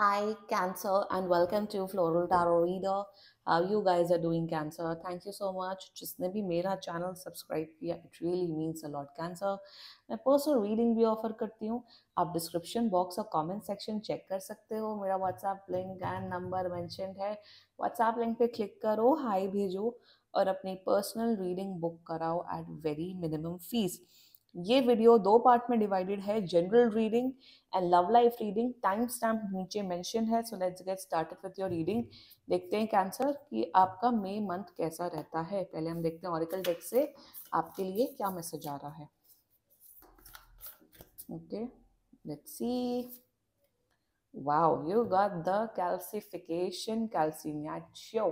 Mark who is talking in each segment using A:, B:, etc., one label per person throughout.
A: Hi, Cancer, and welcome to Floral Tarot Reader. Uh, you guys are doing Cancer. Thank you so much. जिसने भी मेरा channel subscribe किया it really means a lot Cancer मैं personal reading भी offer करती हूँ आप description box और कमेंट सेक्शन चेक कर सकते हो मेरा WhatsApp link and number mention है व्हाट्सएप लिंक पे क्लिक करो हाई भेजो और अपनी पर्सनल रीडिंग बुक कराओ एट वेरी मिनिमम फीस ये वीडियो दो पार्ट में डिवाइडेड है general reading and love life reading time stamp नीचे मेंशन है so let's get started with your reading देखते हैं कैंसर कि आपका मे मंथ कैसा रहता है पहले हम देखते हैं ऑरिकल डेक से आपके लिए क्या मैसेज आ रहा है okay let's see wow you got the calcification calcignaccio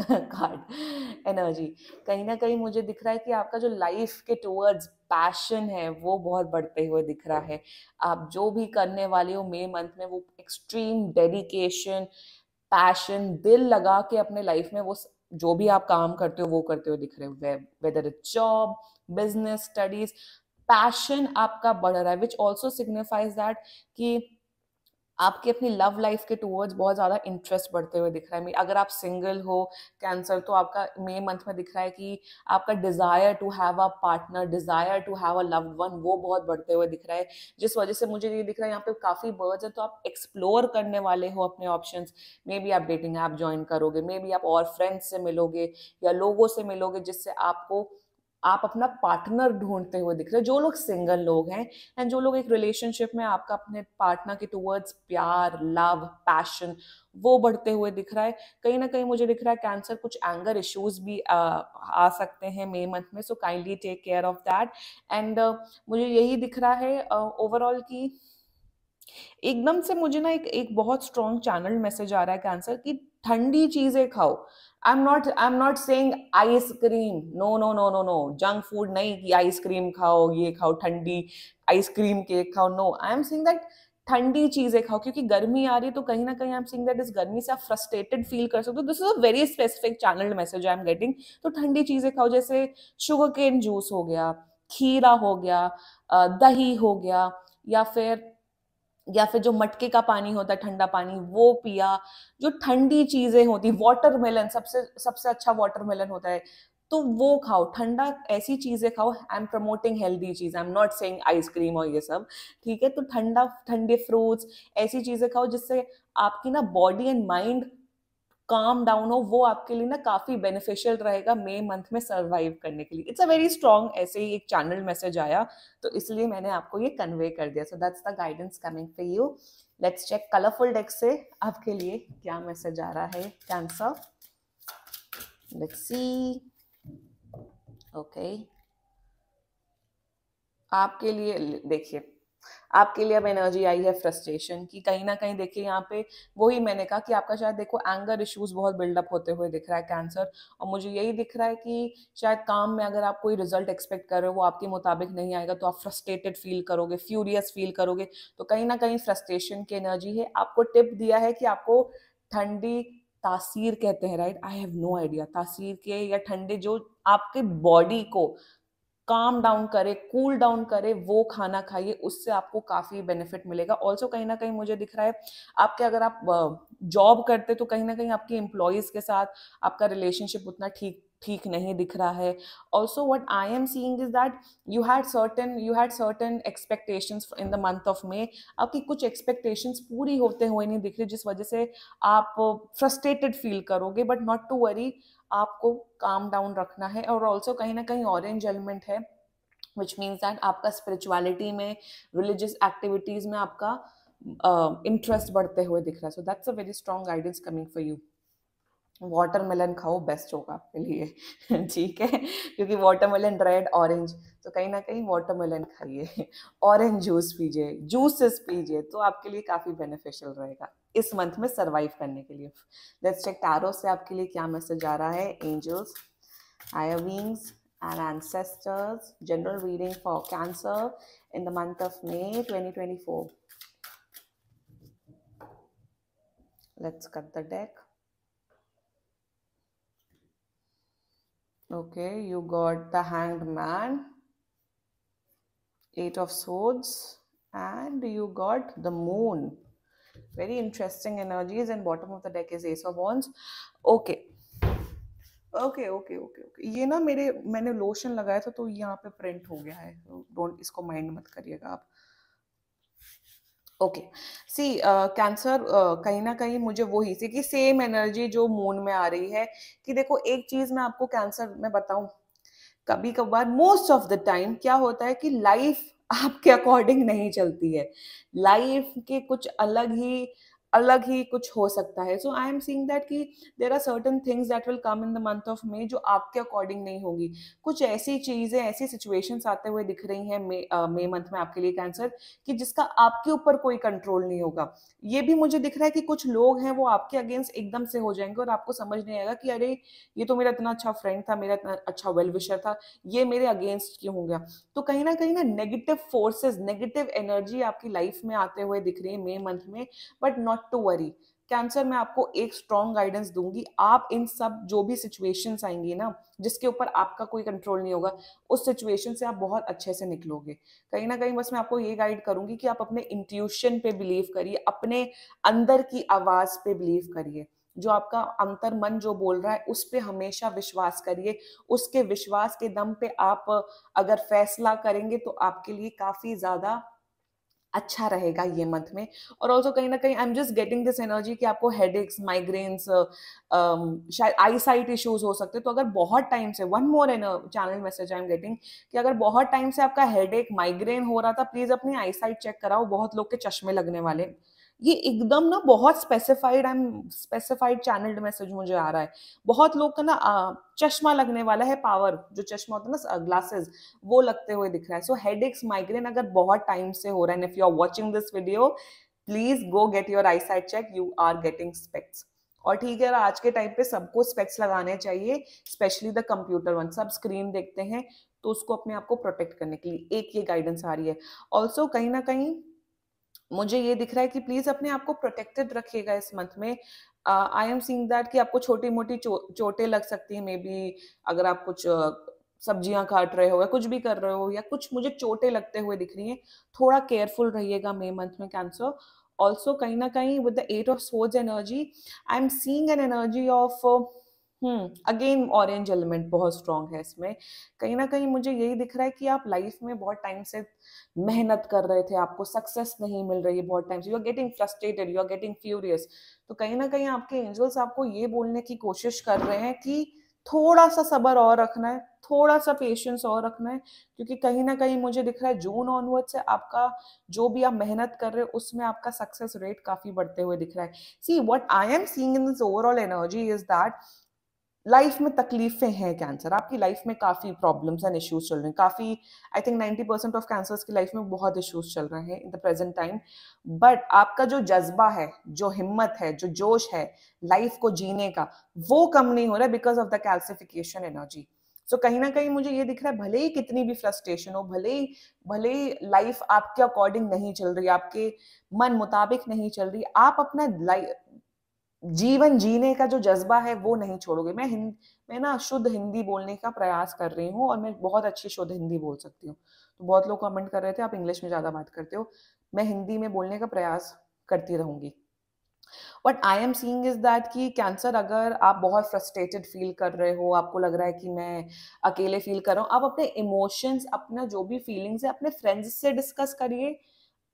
A: card energy कहीं ना कहीं मुझे दिख रहा है कि आपका जो लाइफ के टुवर्ड्स पैशन है वो बहुत बढ़ते हुए दिख रहा है आप जो भी करने वाले हो मे मंथ में वो एक्सट्रीम डेडिकेशन पैशन दिल लगा के अपने लाइफ में वो जो भी आप काम करते हो वो करते हुए दिख रहे हो whether it's job business studies passion आपका बढ़ रहा है विच ऑल्सो सिग्निफाइज दैट कि आपके अपनी लव लाइफ के टूवर्ड्स बहुत ज़्यादा इंटरेस्ट बढ़ते हुए दिख रहा है अगर आप सिंगल हो कैंसर तो आपका मे मंथ में दिख रहा है कि आपका desire to have a partner desire to have a loved one वो बहुत बढ़ते हुए दिख रहा है जिस वजह से मुझे ये दिख रहा है यहाँ पे काफ़ी बर्ड्स हैं तो आप एक्सप्लोर करने वाले हो अपने ऑप्शन मे बी आप डेटिंग ऐप ज्वाइन करोगे मे बी आप और फ्रेंड्स से मिलोगे या लोगों से मिलोगे जिससे आपको आप अपना पार्टनर ढूंढते हुए दिख रहे हो जो लोग सिंगल लोग हैं एंड जो लोग एक रिलेशनशिप में आपका अपने पार्टनर के टूवर्ड्स प्यार लव पैशन वो बढ़ते हुए दिख रहा है कहीं ना कहीं मुझे दिख रहा है कैंसर कुछ एंगर इश्यूज भी आ, आ सकते हैं मे मंथ में so kindly take care of that and मुझे यही दिख रहा है ओवरऑल uh, की एकदम से मुझे ना एक एक बहुत स्ट्रॉन्ग चैनल मैसेज आ रहा है कैंसर की ठंडी चीजें खाओ I am not I am not say ice cream no no no no no junk food नहीं कि आइसक्रीम खाओ ये खाओ ठंडी आइसक्रीम केक खाओ no I am saying that ठंडी चीजें खाओ क्योंकि गर्मी आ रही है तो कहीं ना कहीं आई एम सीइंग दैट इस गर्मी से आप फ्रस्ट्रेटेड फील कर सकते हो this is a very specific channel message I am getting तो ठंडी चीजें खाओ जैसे शुगर केन जूस हो गया खीरा हो गया दही हो गया या फिर या फिर जो मटके का पानी होता है ठंडा पानी वो पिया जो ठंडी चीजें होती मेलन सबसे सबसे अच्छा वाटर मेलन होता है तो वो खाओ ठंडा ऐसी चीजें खाओ आई एम प्रमोटिंग हेल्दी चीज I am not saying ice cream और ये सब ठीक है तो ठंडा ठंडे फ्रूट्स ऐसी चीजें खाओ जिससे आपकी ना body and mind calm down हो वो आपके लिए ना काफी बेनिफिशियल रहेगा मे मंथ में सर्वाइव करने के लिए इट्स अ वेरी स्ट्रॉन्ग ऐसे ही एक चैनल मैसेज आया तो इसलिए मैंने आपको ये कन्वे कर दिया so that's the guidance coming for you let's check colourful deck से आपके लिए क्या मैसेज आ रहा है कैंसर लेट्स सी ओके आपके लिए देखिए आपके लिए अब एनर्जी आई है फ्रस्ट्रेशन की कहीं ना कहीं देखिए यहाँ पे वही मैंने कहा कि आपका शायद देखो एंगर इश्यूज बहुत बिल्डअप होते हुए दिख रहा है कैंसर और मुझे यही दिख रहा है कि शायद काम में अगर आप कोई रिजल्ट एक्सपेक्ट कर रहे हो वो आपके मुताबिक नहीं आएगा तो आप फ्रस्ट्रेटेड फील करोगे फ्यूरियस फील करोगे तो कहीं ना कहीं फ्रस्ट्रेशन की एनर्जी है आपको टिप दिया है कि आपको ठंडी तासीर कहते हैं right I have no idea तासीर के या ठंडे जो आपके बॉडी को काम डाउन करे कूल डाउन करे वो खाना खाइए उससे आपको काफ़ी बेनिफिट मिलेगा ऑल्सो कहीं ना कहीं मुझे दिख रहा है आपके अगर आप जॉब करते तो कहीं ना कहीं आपके एम्प्लॉयज़ के साथ आपका रिलेशनशिप उतना ठीक ठीक नहीं दिख रहा है also what I am seeing is that you had certain you had certain expectation in the month of May आपकी कुछ एक्सपेक्टेशंस पूरी होते हुए नहीं दिख रही जिस वजह से आप फ्रस्ट्रेटेड फील करोगे बट नॉट टू वरी आपको काम डाउन रखना है और ऑल्सो कहीं ना कहीं ऑरेंज एलिमेंट है विच मीन्स दैट आपका स्पिरिचुअलिटी में रिलीजियस एक्टिविटीज़ में आपका इंटरेस्ट uh, बढ़ते हुए दिख रहा है so that's a very strong guidance coming for you watermelon खाओ बेस्ट होगा आपके लिए ठीक है क्योंकि वाटरमेलन रेड ऑरेंज तो कहीं ना कहीं वाटरमेलन खाइए ऑरेंज जूस पीजिए जूसेस पीजिए तो आपके लिए काफ़ी बेनिफिशियल रहेगा इस मंथ में सरवाइव करने के लिए लेट्स चेक टैरो से आपके लिए क्या मैसेज आ रहा है एंजल्स आयाविंग्स and ancestors general reading for Cancer in the month of May 2024 let's cut the deck okay you got the hand man eight of swords and you got the moon very interesting energies and bottom of the deck is ace of wands okay okay okay okay okay ये ना मेरे मैंने lotion लगाया था तो यहाँ पे print हो गया है डोंट इसको माइंड मत करिएगा आप ओके सी कैंसर कहीं ना कहीं मुझे वो ही से कि सेम एनर्जी जो मून में आ रही है कि देखो एक चीज मैं आपको कैंसर में बताऊं कभी कभार मोस्ट ऑफ द टाइम क्या होता है कि लाइफ आपके अकॉर्डिंग नहीं चलती है लाइफ के कुछ अलग ही अलग ही कुछ हो सकता है सो आई एम सींग दैट कि there are certain things that will come in the month of May जो आपके अकॉर्डिंग नहीं होगी कुछ ऐसी चीज़ें ऐसी सिचुएशंस आते हुए दिख रही हैं मे मंथ में आपके लिए कैंसर कि जिसका आपके ऊपर कोई कंट्रोल नहीं होगा ये भी मुझे दिख रहा है कि कुछ लोग हैं वो आपके अगेंस्ट एकदम से हो जाएंगे और आपको समझ नहीं आएगा कि अरे ये तो मेरा इतना अच्छा फ्रेंड था मेरा इतना अच्छा वेल विशर था ये मेरे अगेंस्ट क्यों हो गया तो कहीं ना कहीं ना नेगेटिव फोर्सेज नेगेटिव एनर्जी आपकी लाइफ में आते हुए दिख रही है मे मंथ में but not not to worry Cancer मैं आपको एक स्ट्रॉन्ग गाइडेंस दूंगी आप इन सब जो भी सिचुएशन आएंगी ना जिसके ऊपर आपका कोई कंट्रोल नहीं होगा उस सिचुएशन से आप बहुत अच्छे से निकलोगे कहीं ना कहीं बस मैं आपको ये गाइड करूंगी कि आप अपने इंट्यूशन पे बिलीव करिए अपने अंदर की आवाज़ पे बिलीव करिए जो आपका अंतर मन जो बोल रहा है उस पर हमेशा विश्वास करिए उसके विश्वास के दम पे आप अगर फैसला करेंगे तो आपके लिए काफ़ी ज़्यादा अच्छा रहेगा ये मंथ में और ऑल्सो कहीं ना कहीं I am just getting this energy कि आपको हेड एक्स माइग्रेन्स शायद आई साइट इशूज हो सकते तो अगर बहुत टाइम से one more an channel message I am getting कि अगर बहुत टाइम से आपका हेड एक माइग्रेन हो रहा था प्लीज़ अपनी आई साइट चेक कराओ बहुत लोग के चश्मे लगने वाले ये एकदम ना बहुत specified I am specified channelled message मुझे आ रहा है बहुत लोग का ना चश्मा लगने वाला है पावर जो चश्मा होता है ना ग्लासेस वो लगते हुए दिख रहा है सो हेड एक्स माइग्रेन अगर बहुत टाइम से हो रहा है if you are watching this video please go get your eyesight check you are getting specs और ठीक है आज के टाइम पे सबको स्पेक्स लगाने चाहिए स्पेशली द कंप्यूटर वन सब स्क्रीन देखते हैं तो उसको अपने आप को प्रोटेक्ट करने के लिए एक ये गाइडेंस आ रही है ऑल्सो कहीं ना कहीं मुझे ये दिख रहा है कि प्लीज अपने आप को प्रोटेक्टेड रखिएगा इस मंथ में आई एम सींग दैट कि आपको छोटी मोटी चोटें लग सकती हैं मे बी अगर आप कुछ सब्जियां काट रहे हो या कुछ भी कर रहे हो या कुछ मुझे चोटें लगते हुए दिख रही हैं थोड़ा केयरफुल रहिएगा मे मंथ में कैंसर ऑल्सो कहीं ना कहीं विद द एट ऑफ सोज energy I am seeing an energy of hmm. Again orange element बहुत स्ट्रांग है इसमें कहीं ना कहीं मुझे यही दिख रहा है कि आप लाइफ में बहुत टाइम से मेहनत कर रहे थे आपको सक्सेस नहीं मिल रही है बहुत टाइम से you are getting frustrated you are getting furious तो कहीं ना कहीं आपके एंजल्स आपको ये बोलने की कोशिश कर रहे हैं कि थोड़ा सा सबर और रखना है थोड़ा सा पेशेंस और रखना है क्योंकि कहीं ना कहीं मुझे दिख रहा है जून ऑनवर्ड से आपका जो भी आप मेहनत कर रहे हो उसमें आपका सक्सेस रेट काफी बढ़ते हुए दिख रहा है see what I am seeing in this overall energy is that life में तकलीफें हैं कैंसर आपकी लाइफ में काफ़ी प्रॉब्लम्स एंड इश्यूज चल रहे हैं काफ़ी I think 90 percent of Cancer की लाइफ में बहुत इश्यूज चल रहे हैं in the present time but आपका जो जज्बा है जो हिम्मत है जो जोश है लाइफ को जीने का वो कम नहीं हो रहा है because of the calcification energy so कहीं ना कहीं मुझे ये दिख रहा है भले ही कितनी भी फ्रस्ट्रेशन हो भले ही भले ही लाइफ आपके अकॉर्डिंग नहीं चल रही आपके मन मुताबिक नहीं चल रही आप अपना जीवन जीने का जो जज्बा है वो नहीं छोड़ोगे मैं हिंद मैं ना शुद्ध हिंदी बोलने का प्रयास कर रही हूँ और मैं बहुत अच्छी शुद्ध हिंदी बोल सकती हूँ तो बहुत लोग कमेंट कर रहे थे आप इंग्लिश में ज़्यादा बात करते हो मैं हिंदी में बोलने का प्रयास करती रहूंगी but I am seeing is that कि कैंसर अगर आप बहुत फ्रस्ट्रेटेड फील कर रहे हो आपको लग रहा है कि मैं अकेले फील कर रहा हूँ आप अपने इमोशंस अपना जो भी फीलिंग्स है अपने फ्रेंड्स से डिस्कस करिए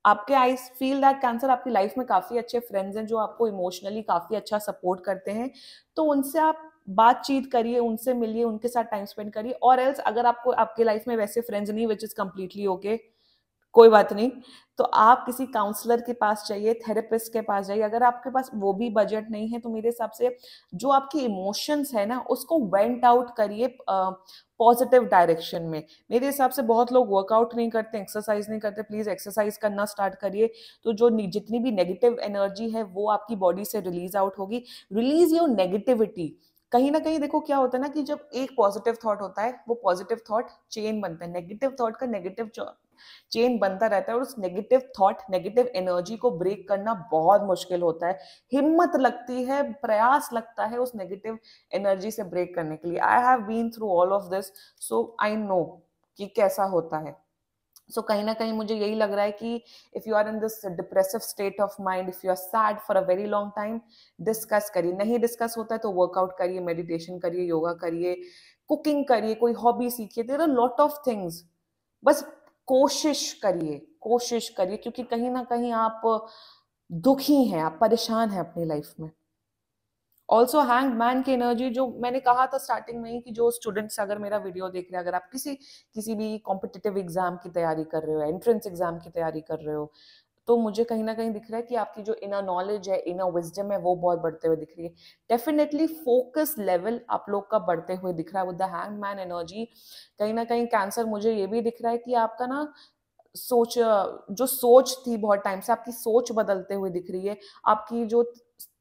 A: आपके आई फील दैट कैंसर आपकी लाइफ में काफ़ी अच्छे फ्रेंड्स हैं जो आपको इमोशनली काफ़ी अच्छा सपोर्ट करते हैं तो उनसे आप बातचीत करिए उनसे मिलिए उनके साथ टाइम स्पेंड करिए और एल्स अगर आपको आपके लाइफ में वैसे फ्रेंड्स नहीं विच इज़ कम्प्लीटली ओके कोई बात नहीं तो आप किसी काउंसलर के पास जाइए थेरेपिस्ट के पास जाइए अगर आपके पास वो भी बजट नहीं है तो मेरे हिसाब से जो आपकी इमोशंस है ना उसको वेंट आउट करिए पॉजिटिव डायरेक्शन में मेरे हिसाब से बहुत लोग वर्कआउट नहीं करते एक्सरसाइज नहीं करते प्लीज़ एक्सरसाइज करना स्टार्ट करिए तो जो जितनी भी नेगेटिव एनर्जी है वो आपकी बॉडी से रिलीज आउट होगी रिलीज योर नेगेटिविटी कहीं ना कहीं देखो क्या होता है ना कि जब एक पॉजिटिव थॉट होता है वो पॉजिटिव थॉट चेन बनता है नेगेटिव थॉट का नेगेटिव चेन बनता रहता है और उस नेगेटिव थॉट नेगेटिव एनर्जी को ब्रेक करना बहुत मुश्किल होता है हिम्मत लगती है प्रयास लगता है उस नेगेटिव एनर्जी से ब्रेक करने के लिए I have been through all of this so I know कि कैसा होता है सो so, कहीं ना कहीं मुझे यही लग रहा है कि if you are in this depressive state of mind if you are sad for a very long time discuss करिए नहीं डिस्कस होता है तो वर्कआउट करिए मेडिटेशन करिए योगा करिए कुकिंग करिए कोई हॉबी सीखिए there are lot of things बस कोशिश करिए कोशिश करिए क्योंकि कहीं ना कहीं आप दुखी हैं आप परेशान हैं अपनी लाइफ में ऑल्सो हैंग मैन की एनर्जी जो मैंने कहा था स्टार्टिंग में ही कि जो स्टूडेंट्स अगर मेरा वीडियो देख रहे हैं अगर आप किसी किसी भी कॉम्पिटिटिव एग्जाम की तैयारी कर रहे हो एंट्रेंस एग्जाम की तैयारी कर रहे हो तो मुझे कहीं ना कहीं दिख रहा है कि आपकी जो इना नॉलेज है इना विजडम है वो बहुत बढ़ते हुए दिख रही है डेफिनेटली फोकस लेवल आप लोग का बढ़ते हुए दिख रहा है with the hand man energy कहीं ना कहीं कैंसर मुझे ये भी दिख रहा है कि आपका ना सोच जो सोच थी बहुत टाइम से आपकी सोच बदलते हुए दिख रही है आपकी जो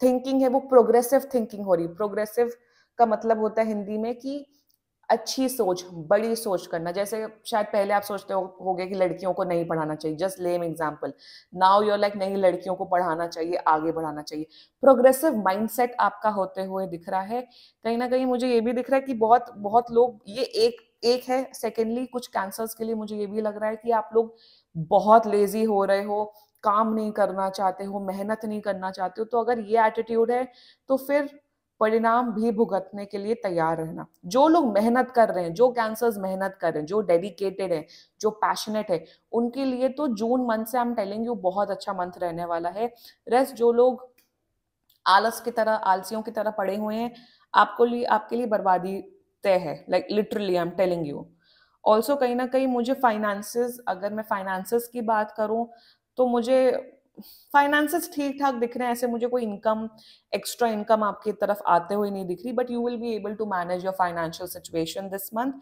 A: थिंकिंग है वो प्रोग्रेसिव थिंकिंग हो रही है प्रोग्रेसिव का मतलब होता है हिंदी में कि अच्छी सोच बड़ी सोच करना जैसे शायद पहले आप सोचते हो होगे कि लड़कियों को नहीं पढ़ाना चाहिए just lame example now you're like नहीं लड़कियों को पढ़ाना चाहिए आगे बढ़ाना चाहिए प्रोग्रेसिव माइंडसेट आपका होते हुए दिख रहा है कहीं ना कहीं मुझे ये भी दिख रहा है कि बहुत बहुत लोग ये एक एक है सेकेंडली कुछ कैंसर्स के लिए मुझे ये भी लग रहा है कि आप लोग बहुत लेजी हो रहे हो काम नहीं करना चाहते हो मेहनत नहीं करना चाहते हो तो अगर ये एटीट्यूड है तो फिर परिणाम भी भुगतने के लिए तैयार रहना जो लोग मेहनत कर रहे हैं जो कैंसर्स मेहनत कर रहे हैं जो डेडिकेटेड हैं जो पैशनेट है उनके लिए तो जून मंथ से आई एम टेलिंग यू बहुत अच्छा मंथ रहने वाला है रेस्ट जो लोग आलस की तरह आलसियों की तरह पड़े हुए हैं आपको लिए आपके लिए बर्बादी तय है like literally I am telling you also कहीं ना कहीं मुझे फाइनेंसेस अगर मैं फाइनेंसेस की बात करूँ तो मुझे फाइनेंसेस ठीक ठाक दिख रहे हैं ऐसे मुझे कोई इनकम एक्स्ट्रा इनकम आपकी तरफ आते हुए नहीं दिख रही but you will be able to manage your financial situation this month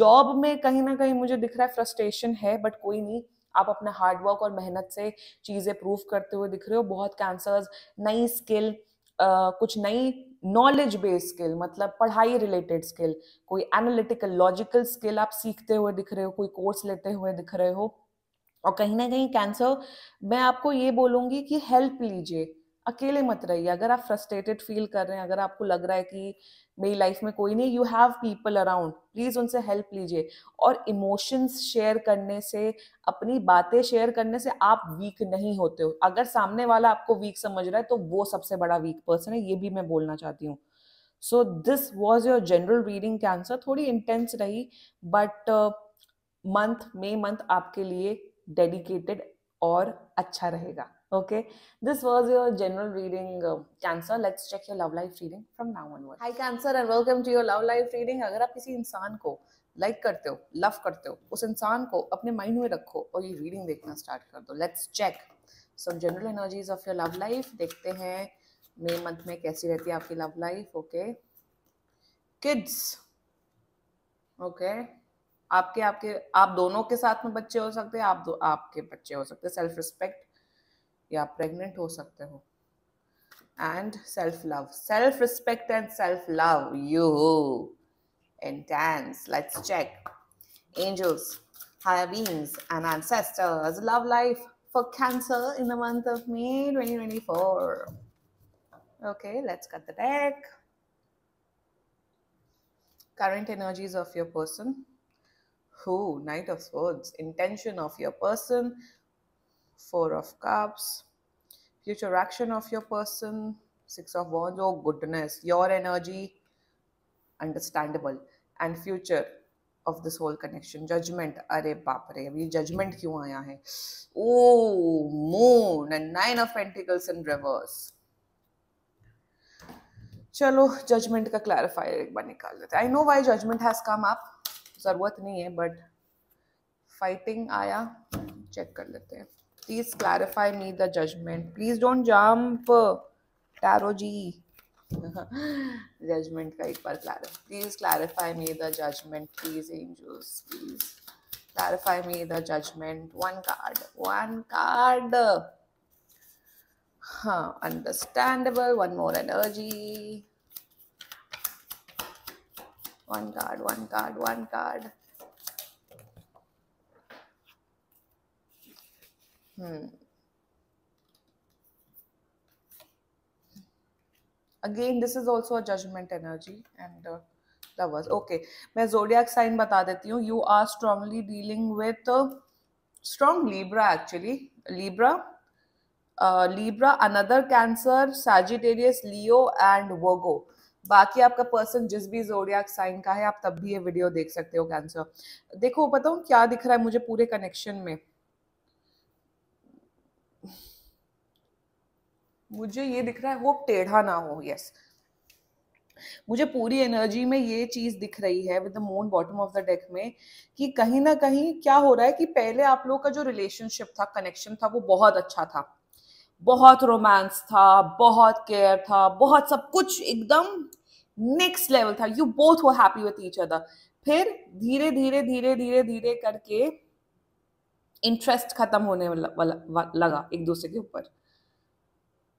A: job में कहीं ना कहीं मुझे दिख रहा है फ्रस्ट्रेशन है बट कोई नहीं आप अपना हार्डवर्क और मेहनत से चीज़ें प्रूव करते हुए दिख रहे हो बहुत कैंसर्स नई स्किल कुछ नई नॉलेज बेस्ड स्किल मतलब पढ़ाई रिलेटेड स्किल कोई एनालिटिकल लॉजिकल स्किल आप सीखते हुए दिख रहे हो कोई कोर्स लेते हुए दिख रहे हो और कहीं ना कहीं कैंसर मैं आपको ये बोलूंगी कि हेल्प लीजिए अकेले मत रहिए अगर आप फ्रस्ट्रेटेड फील कर रहे हैं अगर आपको लग रहा है कि मेरी लाइफ में कोई नहीं you have people around please उनसे हेल्प लीजिए और इमोशंस शेयर करने से अपनी बातें शेयर करने से आप वीक नहीं होते हो अगर सामने वाला आपको वीक समझ रहा है तो वो सबसे बड़ा वीक पर्सन है ये भी मैं बोलना चाहती हूँ so this was your general reading Cancer थोड़ी इंटेंस रही बट मंथ मे मंथ आपके लिए डेडिकेटेड और अच्छा रहेगा okay this was your general reading Cancer let's check your love life reading from now onward hi Cancer and welcome to your love life reading अगर आप किसी इंसान को लाइक like करते हो लव करते हो उस इंसान को अपने माइंड में रखो और ये रीडिंग देखना स्टार्ट कर दो let's check some general energies of your love life देखते हैं मे मंथ में कैसी रहती है आपकी love life okay kids okay आपके आपके आप दोनों के साथ में बच्चे हो सकते हैं आप दो आपके बच्चे हो सकते हैं सेल्फ रिस्पेक्ट या प्रेग्नेंट हो सकते हो and self love self respect and self love you intense let's check angels high beings and ancestors love life for Cancer in the month of May 2024 okay let's cut the deck current energies of your person who knight of swords intention of your person four of cups future action of your person six of wands oh goodness your energy understandable and future of this whole connection judgment are बाप रे अभी judgment क्यों hmm. आया oh moon and nine of pentacles in reverse चलो judgement का clarifier एक बार निकाल लेते हैं I know why judgement has come up ज़रूरत नहीं है बट फाइटिंग आया चेक कर लेते हैं please clarify me the judgement please don't jump tarot ji judgement का एक बार clarify please clarify me the judgement please angels please clarify me the judgement one card one card हाँ understandable one more energy one card one card one card hmm again this is also a judgement energy and lovers okay मैं zodiac sign बता देती हूँ you are strongly dealing with strong Libra actually Libra Libra another Cancer Sagittarius Leo and Virgo बाकी आपका person जिस भी जोड़िया sign का है आप तब भी ये वीडियो देख सकते हो कैंसर देखो बताऊँ क्या दिख रहा है मुझे पूरे कनेक्शन में मुझे ये दिख रहा है होप टेढ़ा ना हो यस मुझे पूरी एनर्जी में ये चीज दिख रही है with the moon bottom of the deck में कि कहीं ना कहीं क्या हो रहा है कि पहले आप लोग का जो रिलेशनशिप था कनेक्शन था वो बहुत अच्छा था बहुत रोमांस था बहुत केयर था बहुत सब कुछ एकदम नेक्स्ट लेवल था यू बोथ वो हैप्पी विथ ईच अदर फिर धीरे धीरे धीरे धीरे धीरे करके इंटरेस्ट खत्म होने लगा एक दूसरे के ऊपर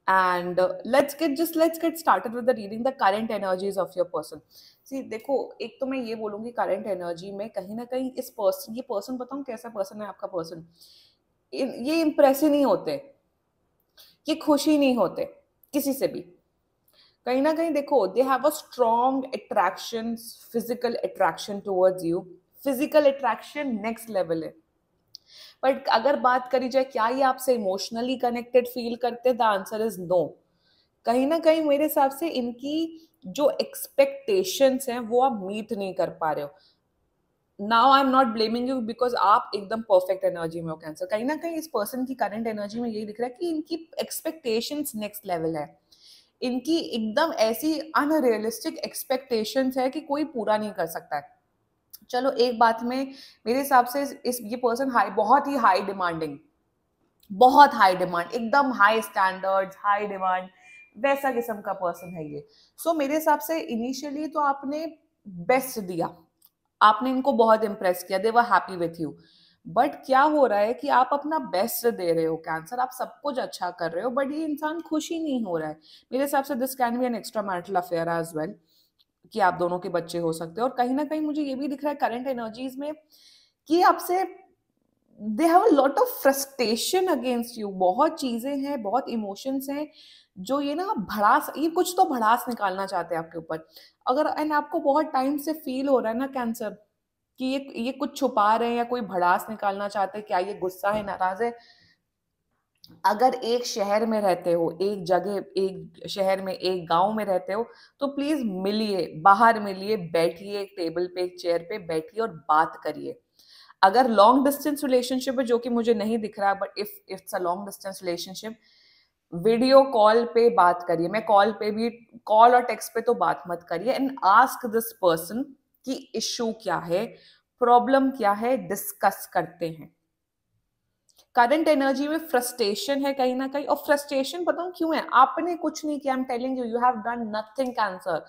A: and let's get just let's get started with the reading the current energies of your person see देखो एक तो मैं ये बोलूंगी करेंट एनर्जी में कहीं ना कहीं इस पर्सन ये पर्सन बताऊँ कैसा पर्सन है आपका पर्सन ये इम्प्रेस ही नहीं होते ये खुशी नहीं होते किसी से भी कहीं ना कहीं देखो they have a strong attraction physical attraction towards you physical attraction next level है बट अगर बात करी जाए क्या ये आपसे इमोशनली कनेक्टेड फील करते द आंसर इज नो कहीं ना कहीं मेरे हिसाब से इनकी जो एक्सपेक्टेशंस हैं वो आप मीट नहीं कर पा रहे हो now I am not blaming you because आप एकदम परफेक्ट एनर्जी में हो कैंसर कहीं ना कहीं इस पर्सन की करंट एनर्जी में यही दिख रहा है कि इनकी एक्सपेक्टेशंस नेक्स्ट लेवल है इनकी एकदम ऐसी अनरियलिस्टिक एक्सपेक्टेशंस है कि कोई पूरा नहीं कर सकता है चलो एक बात में मेरे हिसाब से इस ये पर्सन हाई बहुत ही हाई डिमांडिंग बहुत हाई डिमांड एकदम हाई स्टैंडर्ड हाई डिमांड वैसा किस्म का पर्सन है ये सो so, मेरे हिसाब से इनिशियली तो आपने बेस्ट दिया आपने इनको बहुत इम्प्रेस किया they were happy with you but क्या हो रहा है कि आप अपना बेस्ट दे रहे हो कैंसर आप सब कुछ अच्छा कर रहे हो बट ये इंसान खुश ही नहीं हो रहा है मेरे हिसाब से this can be an extra marital affair as well कि आप दोनों के बच्चे हो सकते हो और कहीं ना कहीं मुझे ये भी दिख रहा है करंट एनर्जीज में कि आपसे they have a lot of frustration against you बहुत चीजें हैं बहुत इमोशंस हैं जो ये ना भड़ास ये कुछ तो भड़ास निकालना चाहते हैं आपके ऊपर अगर एंड आपको बहुत टाइम से फील हो रहा है ना कैंसर कि ये ये कुछ छुपा रहे हैं या कोई भड़ास निकालना चाहते हैं क्या ये गुस्सा है नाराज है अगर एक शहर में रहते हो एक जगह एक शहर में एक गांव में रहते हो तो प्लीज मिलिए बाहर मिलिए बैठिए एक टेबल पे एक चेयर पे बैठिए और बात करिए अगर लॉन्ग डिस्टेंस रिलेशनशिप है जो कि मुझे नहीं दिख रहा but if it's a long distance relationship video call पे बात करिए मैं कॉल पे भी कॉल और टेक्स्ट पे तो बात मत करिए एंड आस्क दिस पर्सन कि इशू क्या है प्रॉब्लम क्या है डिस्कस करते हैं करंट एनर्जी में फ्रस्ट्रेशन है कहीं ना कहीं और फ्रस्ट्रेशन बताऊं क्यों है आपने कुछ नहीं किया I am telling you you have done nothing Cancer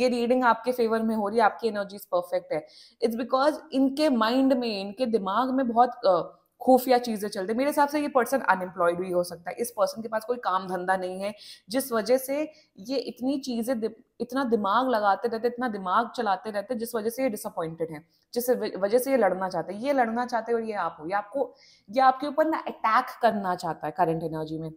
A: ये रीडिंग आपके फेवर में हो रही है आपकी एनर्जी परफेक्ट है इट्स बिकॉज इनके माइंड में इनके दिमाग में बहुत uh, खुफिया चीज़ें चलते मेरे हिसाब से ये पर्सन अनएम्प्लॉयड भी हो सकता है इस पर्सन के पास कोई काम धंधा नहीं है जिस वजह से ये इतनी चीज़ें इतना दिमाग लगाते रहते इतना दिमाग चलाते रहते जिस वजह से ये डिसअपॉइंटेड है जिस वजह से ये लड़ना चाहते हैं ये लड़ना चाहते और ये आप हो ये आपको ये आपके ऊपर ना अटैक करना चाहता है करंट एनर्जी में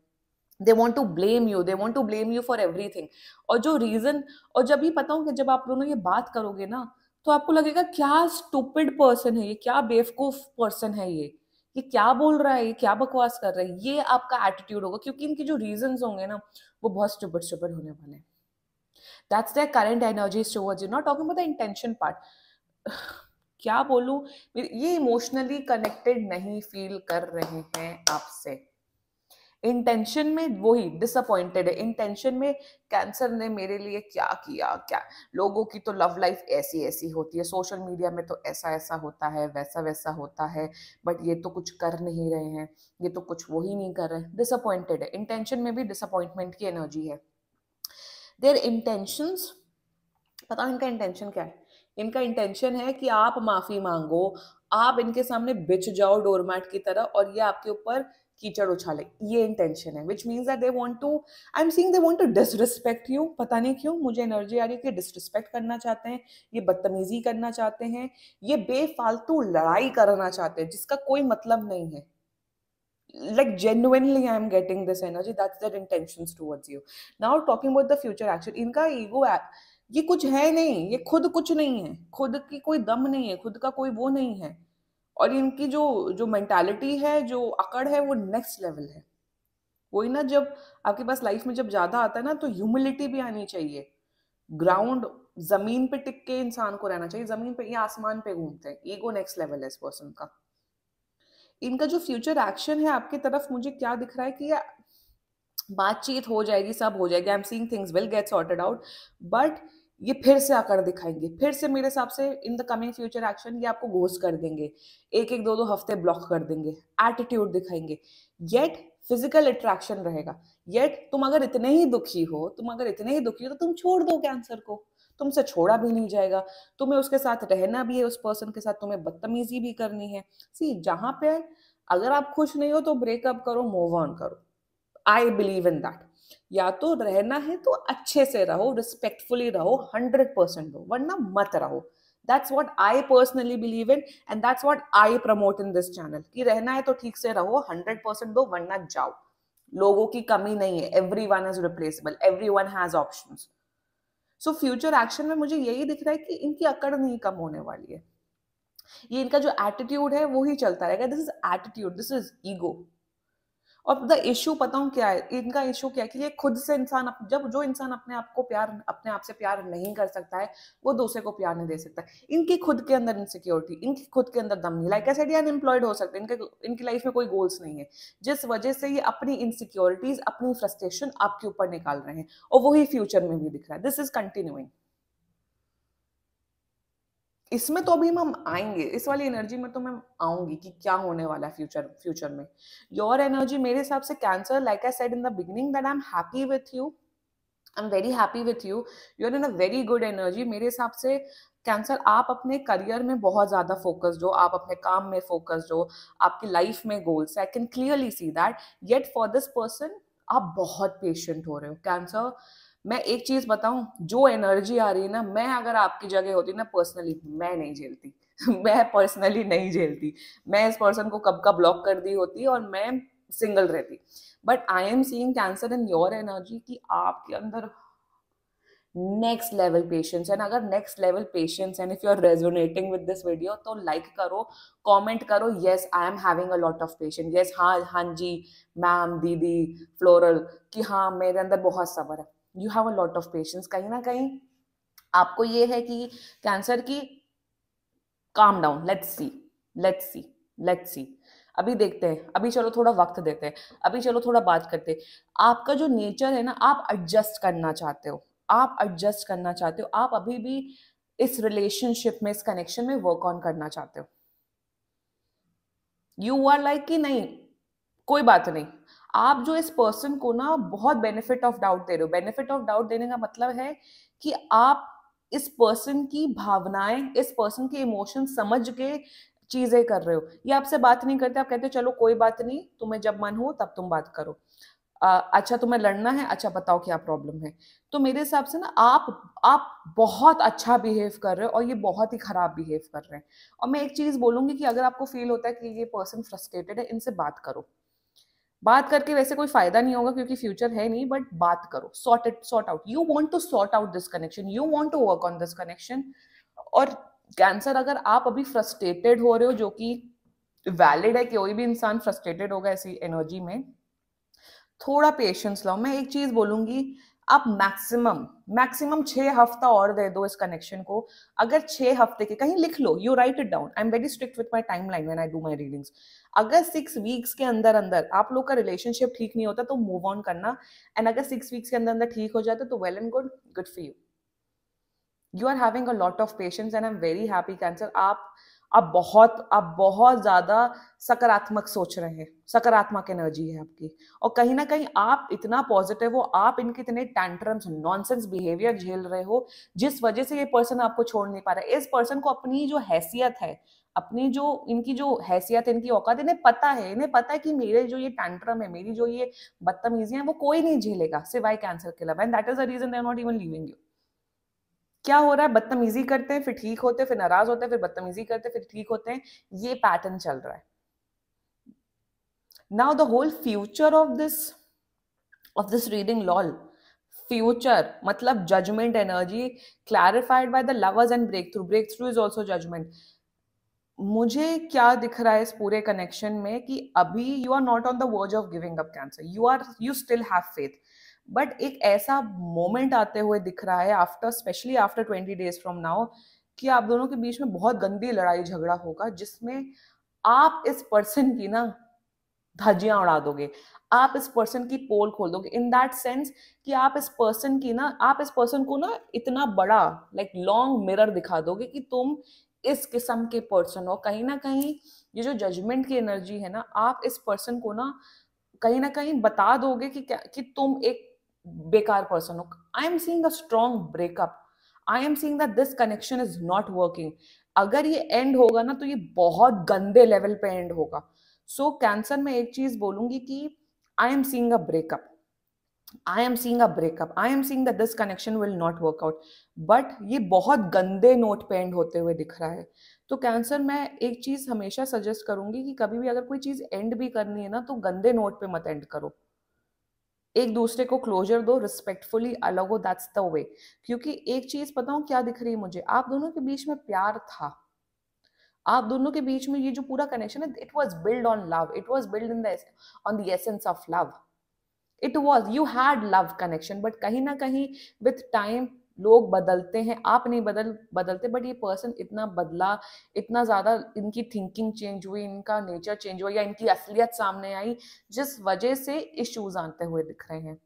A: they want to blame you they want to blame you for everything और जो रीज़न और जब ये पता कि जब आप दोनों ये बात करोगे ना तो आपको लगेगा क्या स्टूपिड पर्सन है ये क्या बेवकूफ पर्सन है ये ये क्या बोल रहा है ये क्या बकवास कर रहा है ये आपका एटीट्यूड होगा क्योंकि इनके जो रीजन होंगे ना वो बहुत स्टुबड स्टुबड होने वाले हैं that's the current energy toward you not talking about the intention part क्या बोलूँ ये इमोशनली कनेक्टेड नहीं फील कर रहे हैं आपसे इंटेंशन में वही डिसअपॉइंटेड है इंटेंशन में कैंसर ने मेरे लिए क्या किया क्या लोगों की तो लव लाइफ ऐसी ऐसी होती है सोशल मीडिया में तो ऐसा ऐसा होता है वैसा वैसा होता है बट ये तो कुछ कर नहीं रहे हैं ये तो कुछ वही नहीं कर रहे डिसअपॉइंटेड है इंटेंशन में भी डिसअपॉइंटमेंट की एनर्जी है देर इंटेंशन पता इनका इंटेंशन क्या है इनका इंटेंशन है कि आप माफ़ी मांगो आप इनके सामने बिछ जाओ डोरमैट की तरह और ये आपके ऊपर कीचड़ उछाले ये इंटेंशन है which means that they want to I am seeing they want to disrespect you पता नहीं क्यों मुझे एनर्जी आ रही है कि डिसरिस्पेक्ट करना चाहते हैं ये बदतमीजी करना चाहते हैं ये बेफालतू लड़ाई करना चाहते हैं जिसका कोई मतलब नहीं है like like I am getting this energy that's their intentions towards you now talking about the future action इनका ego ये कुछ है नहीं ये खुद कुछ नहीं है खुद की कोई दम नहीं है खुद का कोई वो नहीं है और इनकी जो जो मेंटालिटी है जो अकड़ है वो नेक्स्ट लेवल है वही ना जब आपके पास लाइफ में जब ज़्यादा आता है ना तो ह्यूमिलिटी भी आनी चाहिए ग्राउंड जमीन पे टिक के इंसान को रहना चाहिए जमीन पे या आसमान पे घूमते हैं ईगो नेक्स्ट लेवल है इस पर्सन का इनका जो फ्यूचर एक्शन है आपकी तरफ मुझे क्या दिख रहा है कि बातचीत हो जाएगी सब हो जाएगी I am seeing things will get sorted out but ये फिर से आकर दिखाएंगे फिर से मेरे हिसाब से in the coming future action ये आपको घोष कर देंगे एक एक दो दो हफ्ते ब्लॉक कर देंगे एटीट्यूड दिखाएंगे येट फिजिकल अट्रैक्शन रहेगा येट तुम अगर इतने ही दुखी हो तुम अगर इतने ही दुखी हो तो तुम छोड़ दो कैंसर को तुमसे छोड़ा भी नहीं जाएगा तुम्हें उसके साथ रहना भी है उस पर्सन के साथ तुम्हें बदतमीजी भी करनी है सी जहां पे अगर आप खुश नहीं हो तो ब्रेकअप करो मूव ऑन करो आई बिलीव इन दैट या तो रहना है तो अच्छे से रहो रिस्पेक्टफुली रहो हंड्रेड परसेंट रहो वरना मत रहो that's what I personally believe in and that's what I promote in this channel कि रहना है तो ठीक से रहो हंड्रेड परसेंट दो वरना जाओ लोगों की कमी नहीं है everyone is replaceable everyone has option so future action में मुझे यही दिख रहा है कि इनकी अकड़ नहीं कम होने वाली है ये इनका जो एटीट्यूड है वो ही चलता रहेगा this is attitude this is ego और द इशू पता हूँ क्या है इनका इशू क्या है कि ये खुद से इंसान जब जो इंसान अपने आप को प्यार अपने आप से प्यार नहीं कर सकता है वो दूसरे को प्यार नहीं दे सकता इनकी खुद के अंदर इनसिक्योरिटी इनकी खुद के अंदर दम नहीं लाइक ऐसे अनएम्प्लॉयड हो सकते हैं इनके इनकी लाइफ में कोई गोल्स नहीं है जिस वजह से ये अपनी इनसिक्योरिटीज अपनी फ्रस्ट्रेशन आपके ऊपर निकाल रहे हैं और वही फ्यूचर में भी दिख रहा है दिस इज कंटिन्यूइंग इसमें तो अभी हम आएंगे इस वाली एनर्जी में तो मैं आऊंगी कि क्या होने वाला है फ्यूचर फ्यूचर में योर एनर्जी मेरे हिसाब से Cancer like I said in the beginning that I am happy with you I am very happy with you you are in a very good energy मेरे हिसाब से कैंसर आप अपने career में बहुत ज्यादा फोकस हो आप अपने काम में फोकस हो आपकी लाइफ में goals I can clearly see that yet for this person आप बहुत पेशेंट हो रहे हो कैंसर मैं एक चीज बताऊं जो एनर्जी आ रही है ना मैं अगर आपकी जगह होती ना पर्सनली मैं नहीं झेलती मैं पर्सनली नहीं झेलती मैं इस पर्सन को कब का ब्लॉक कर दी होती और मैं सिंगल रहती but I am seeing Cancer in your energy कि आपके अंदर नेक्स्ट लेवल पेशेंस एंड अगर next level patience and if you are resonating with this video तो लाइक करो कमेंट करो yes I am having a lot of patient yes हाँ हाँ जी ma'am दीदी फ्लोरल कि हाँ मेरे अंदर बहुत सबर है you have a lot of patience कहीं ना कहीं आपको ये है कि कैंसर की calm down let's see let's see let's see अभी देखते हैं अभी चलो थोड़ा वक्त देते हैं अभी चलो थोड़ा बात करते हैं आपका जो नेचर है ना आप एडजस्ट करना चाहते हो आप एडजस्ट करना चाहते हो आप अभी भी इस रिलेशनशिप में इस कनेक्शन में वर्क ऑन करना चाहते हो यू आर लाइक कि नहीं कोई बात नहीं आप जो इस पर्सन को ना बहुत बेनिफिट ऑफ डाउट दे रहे हो बेनिफिट ऑफ डाउट देने का मतलब है कि आप इस पर्सन की भावनाएं इस पर्सन के इमोशन समझ के चीजें कर रहे हो ये आपसे बात नहीं करते आप कहते हो चलो कोई बात नहीं तुम्हें जब मन हो तब तुम बात करो आ, अच्छा तुम्हें लड़ना है अच्छा बताओ क्या प्रॉब्लम है तो मेरे हिसाब से ना आप आप बहुत अच्छा बिहेव कर रहे हो और ये बहुत ही खराब बिहेव कर रहे हैं और मैं एक चीज बोलूंगी कि अगर आपको फील होता है कि ये पर्सन फ्रस्ट्रेटेड है इनसे बात करो बात करके वैसे कोई फायदा नहीं होगा क्योंकि फ्यूचर है नहीं बट बात करो sort it sort out you want to sort out this connection you want to work on this connection और कैंसर अगर आप अभी फ्रस्ट्रेटेड हो रहे हो जो कि वैलिड है कि कोई भी इंसान फ्रस्ट्रेटेड होगा ऐसी एनर्जी में थोड़ा पेशेंस लाओ मैं एक चीज बोलूंगी आप मैक्सिमम मैक्सिमम छः हफ्ता और दे दो इस कनेक्शन को अगर छः हफ्ते के कहीं लिख लो you write it down I am very strict with my timeline when I do my readings अगर सिक्स वीक्स के अंदर अंदर आप लोग का रिलेशनशिप ठीक नहीं होता तो मूव ऑन करना एंड अगर सिक्स वीक्स के अंदर अंदर ठीक हो जाता तो well and good good for you you are having a lot of patience and I am very happy Cancer आप आप बहुत आप बहुत ज़्यादा सकारात्मक सोच रहे हैं सकारात्मक एनर्जी है आपकी और कहीं ना कहीं आप इतना पॉजिटिव हो आप इनके इतने टैंट्रम्स नॉनसेंस बिहेवियर झेल रहे हो जिस वजह से ये पर्सन आपको छोड़ नहीं पा रहा है इस पर्सन को अपनी जो हैसियत है अपनी जो इनकी जो हैसियत है इनकी औकात इन्हें पता है इन्हें पता है कि मेरे जो ये टैंट्रम है मेरी जो ये बदतमीजी है वो कोई नहीं झेलेगा सिवाय कैंसर के love and that is the reason they are not even living you क्या हो रहा है बदतमीजी करते हैं फिर ठीक होते हैं फिर नाराज होते हैं फिर बदतमीजी करते हैं फिर ठीक होते हैं ये पैटर्न चल रहा है now the whole future of this of this reading lol future मतलब judgement energy clarified by the lovers and breakthrough breakthrough is also judgement मुझे क्या दिख रहा है इस पूरे कनेक्शन में कि अभी you are not on the verge of giving up Cancer you are you still have faith but एक ऐसा मोमेंट आते हुए दिख रहा है after specially after twenty days from now कि आप दोनों के बीच में बहुत गंदी लड़ाई झगड़ा होगा जिसमें आप इस पर्सन की ना धज्जियां उड़ा दोगे आप इस पर्सन की पोल खोल दोगे इन दैट सेंस कि आप इस पर्सन की ना आप इस पर्सन को ना इतना बड़ा लाइक लॉन्ग मिरर दिखा दोगे कि तुम इस किस्म के पर्सन हो कहीं ना कहीं ये जो जजमेंट की एनर्जी है ना आप इस पर्सन को ना कहीं ना कहीं बता दोगे कि क्या कि तुम एक बेकार पर्सन हो I am seeing a strong breakup I am seeing that this connection is not working अगर ये एंड होगा ना तो ये बहुत गंदे लेवल पे एंड होगा सो so, कैंसर में एक चीज बोलूंगी कि I am seeing a breakup I am seeing a breakup I am seeing this connection will not work out but ये बहुत गंदे नोट पे एंड होते हुए दिख रहा है तो कैंसर मैं एक चीज़ हमेशा सजेस्ट करूंगी कि कभी भी अगर कोई चीज़ एंड भी करनी है ना तो गंदे नोट पे मत एंड करो एक दूसरे को क्लोजर दो रिस्पेक्टफुली अलग हो दैट्स द वे क्योंकि एक चीज बताऊं क्या दिख रही है मुझे आप दोनों के बीच में प्यार था आप दोनों के बीच में ये जो पूरा कनेक्शन है it was build on love it was build in on the essence of love it was you had love connection but कहीं ना कहीं विथ टाइम लोग बदलते हैं आप नहीं बदल बदलते बट ये पर्सन इतना बदला इतना ज़्यादा इनकी थिंकिंग चेंज हुई इनका नेचर चेंज हुआ या इनकी असलियत सामने आई जिस वजह से इश्यूज आते हुए दिख रहे हैं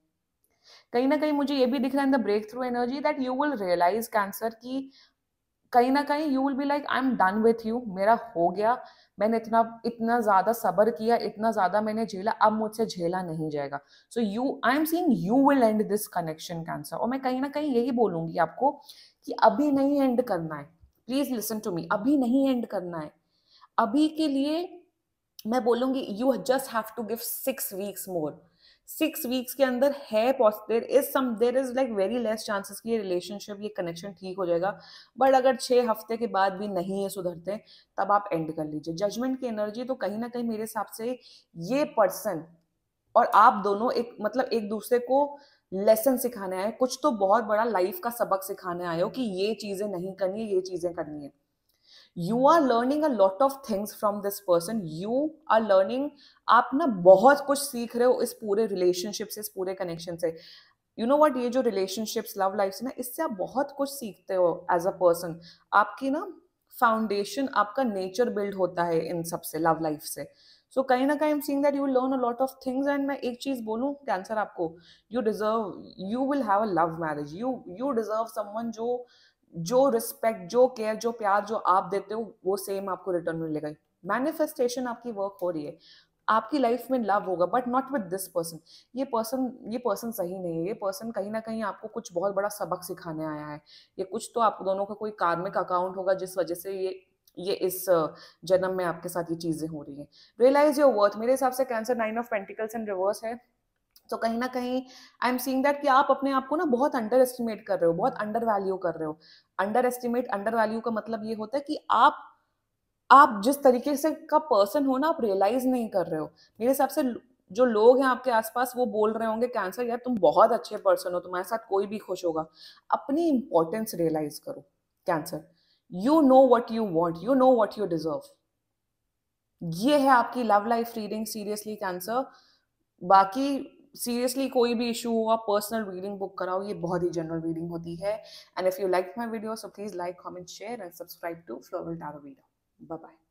A: कहीं ना कहीं मुझे ये भी दिख रहा है in the breakthrough energy that you will realise Cancer की कहीं ना कहीं you will be like I am done with you मेरा हो गया मैंने इतना इतना ज़्यादा सबर किया इतना ज़्यादा मैंने झेला अब मुझसे झेला नहीं जाएगा so you I am seeing you will end this connection Cancer और मैं कहीं ना कहीं यही बोलूंगी आपको कि अभी नहीं एंड करना है प्लीज़ लिसन टू मी अभी नहीं एंड करना है अभी के लिए मैं बोलूंगी you just have to give six weeks more six weeks के अंदर है positive is some there is like very less chances कि ये रिलेशनशिप ये कनेक्शन ठीक हो जाएगा बट अगर छः हफ्ते के बाद भी नहीं है सुधरते तब आप एंड कर लीजिए जजमेंट की एनर्जी तो कहीं ना कहीं मेरे हिसाब से ये पर्सन और आप दोनों एक मतलब एक दूसरे को लेसन सिखाने आए कुछ तो बहुत बड़ा लाइफ का सबक सिखाने आए हो कि ये चीज़ें नहीं करनी है ये चीज़ें करनी है you are learning a lot of things from this person you are learning आप ना बहुत कुछ सीख रहे हो इस पूरे रिलेशनशिप से इस पूरे कनेक्शन से यू नो वट ये जो रिलेशनशिप्स लव लाइफ से ना इससे आप बहुत कुछ सीखते हो एज अ पर्सन आपकी ना फाउंडेशन आपका नेचर बिल्ड होता है इन सब से लव लाइफ से सो कहीं ना कहीं seeing that you learn a lot of things and मैं एक चीज बोलूँ कैंसर आपको you deserve you will have a love marriage you you deserve someone जो जो रिस्पेक्ट जो केयर जो प्यार जो आप देते हो वो सेम आपको रिटर्न मिलेगा मैनिफेस्टेशन आपकी वर्क हो रही है आपकी लाइफ में लव होगा but not with this person ये पर्सन ये पर्सन सही नहीं है ये पर्सन कहीं ना कहीं आपको कुछ बहुत बड़ा सबक सिखाने आया है ये कुछ तो आप दोनों का कोई कार्मिक अकाउंट होगा जिस वजह से ये ये इस जन्म में आपके साथ ये चीजें हो रही हैं रियलाइज योर वर्थ मेरे हिसाब से Cancer nine of pentacles and reverse है तो कहीं ना कहीं आई एम सींग दैट कि आप अपने आप को ना बहुत अंडर एस्टिमेट कर रहे हो बहुत अंडर वैल्यू कर रहे हो अंडर एस्टिमेट अंडर वैल्यू का मतलब ये होता है कि आप आप जिस तरीके से का पर्सन हो ना आप रियलाइज नहीं कर रहे हो मेरे हिसाब से जो लोग हैं आपके आसपास वो बोल रहे होंगे कैंसर यार तुम बहुत अच्छे पर्सन हो तुम्हारे साथ कोई भी खुश होगा अपनी इंपॉर्टेंस रियलाइज करो Cancer you know what you want you know what you deserve ये है आपकी love life reading seriously Cancer बाकी सीरियसली कोई भी इशू हो आप पर्सनल रीडिंग बुक कराओ ये बहुत ही जनरल रीडिंग होती है and if you like my video so please like comment share and subscribe to Floral Tarot Reader bye